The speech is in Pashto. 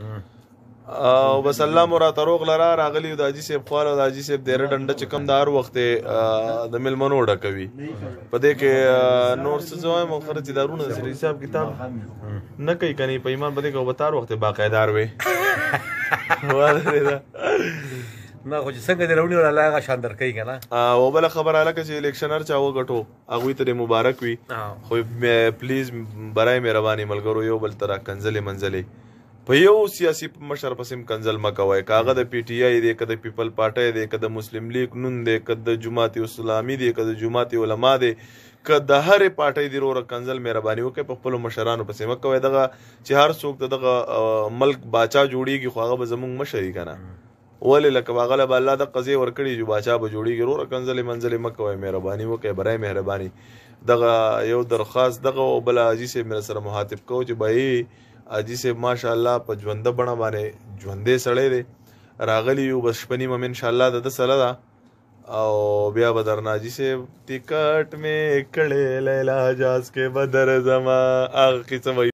او بس الله مرا تروغ لرا راغلی د اجي سیب خپل د اجي سیب ډیر ډنده چکم دار وخت د ملمنو ډکوي په دې کې نور څه ځوای مخره چې دارونه د حساب کتاب نه کوي کني په ایمان باندې کو بتار وخت باقیدار وي نه خو چې څنګه درونی ولا هغه شان درکې کنه او بل خبر اله چې الیکشنر چا و غټو هغه ته مبارک وي خو پلیز برای مهرباني ملګرو یو بل تر کنزلې منزلې په یو سیاسي مشر پسې کنزل مکوي کاغه د پی ټی آی دی کده پیپل پارټی دی کده مسلم لیگ نون دی کده جماعت اسلامي دی کده جماعت علما دی کده هرې پارټی دی وروره کنزل مهرباني وکړي په خپل مشرانو پسې مکوي دغه چې هر څوک دغه ملک باچا جوړیږي خو هغه به زمونږ مشر کنه ولې لکه باغله به الله د قضیه ورکړي چې باچا به جوړیږي وروره کنزل منزل مکوي مهرباني وکړي برای مهرباني دغه یو درخواست دغه بل عزیز سره مخاطب کو چې بای حاجی صاحب ماشاءالله په ژوند بڼه باندې ژوندې سړی دی راغلی یو بس شپنی مم ان شاء الله د سره ده او بیا بدرنا جی صاحب ټیکټ مې کړې لیلا جاز کې بدر زما اغه قسم